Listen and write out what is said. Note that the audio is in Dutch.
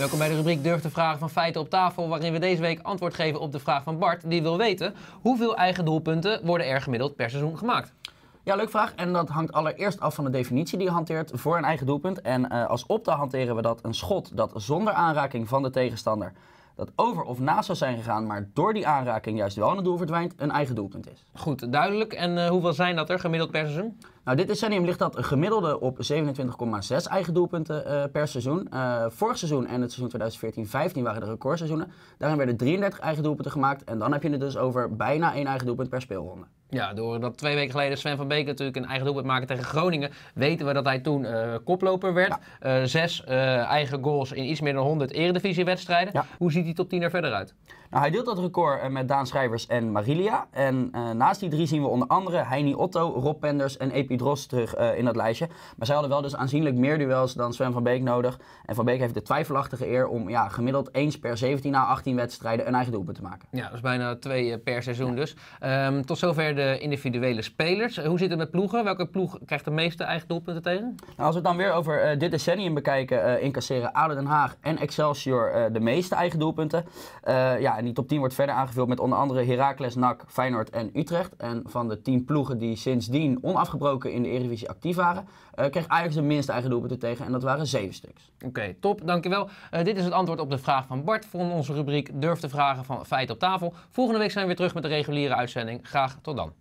Welkom bij de rubriek Durf de Vragen van Feiten op tafel, waarin we deze week antwoord geven op de vraag van Bart, die wil weten hoeveel eigen doelpunten worden er gemiddeld per seizoen gemaakt? Ja, leuk vraag. En dat hangt allereerst af van de definitie die je hanteert voor een eigen doelpunt. En eh, als opta hanteren we dat een schot dat zonder aanraking van de tegenstander dat over of naast zou zijn gegaan, maar door die aanraking juist wel aan het doel verdwijnt, een eigen doelpunt is. Goed, duidelijk. En eh, hoeveel zijn dat er gemiddeld per seizoen? Nou, dit decennium ligt dat gemiddelde op 27,6 eigen doelpunten eh, per seizoen. Eh, vorig seizoen en het seizoen 2014-15 waren de recordseizoenen. Daarin werden 33 eigen doelpunten gemaakt. En dan heb je het dus over bijna één eigen doelpunt per speelronde. Ja, doordat twee weken geleden Sven van Beek natuurlijk een eigen doelpunt maakte tegen Groningen, weten we dat hij toen eh, koploper werd. zes eigen goals in iets meer dan 100 eredivisiewedstrijden. Ja. Hoe ziet die top 10 er verder uit? Nou, hij deelt dat record met Daan Schrijvers en Marilia. En naast die drie zien we onder andere Heini Otto, Rob Penders en Epi Drost terug eh, in dat lijstje. Maar zij hadden wel dus aanzienlijk meer duels dan Sven van Beek nodig. En Van Beek heeft de twijfelachtige eer om ja, gemiddeld eens per 17 à 18 wedstrijden een eigen doelpunt te maken. Ja, dat is bijna twee eh, per seizoen dus. Ehm, tot zover de individuele spelers. Eh, hoe zit het met ploegen? Welke ploeg krijgt de meeste eigen doelpunten tegen? Nou, als we het dan weer over dit decennium bekijken, incasseren Aden Den Haag en Excelsior de meeste eigen doelpunten. ja, en die top 10 wordt verder aangevuld met onder andere Heracles, NAC, Feyenoord en Utrecht. En van de 10 ploegen die sindsdien onafgebroken in de Eredivisie actief waren, uh, kreeg Ajax de minste eigen doelpunten tegen en dat waren zeven stuks. Oké, top, dankjewel. Uh, dit is het antwoord op de vraag van Bart van onze rubriek Durf te vragen van Feit op tafel. Volgende week zijn we weer terug met de reguliere uitzending. Graag tot dan.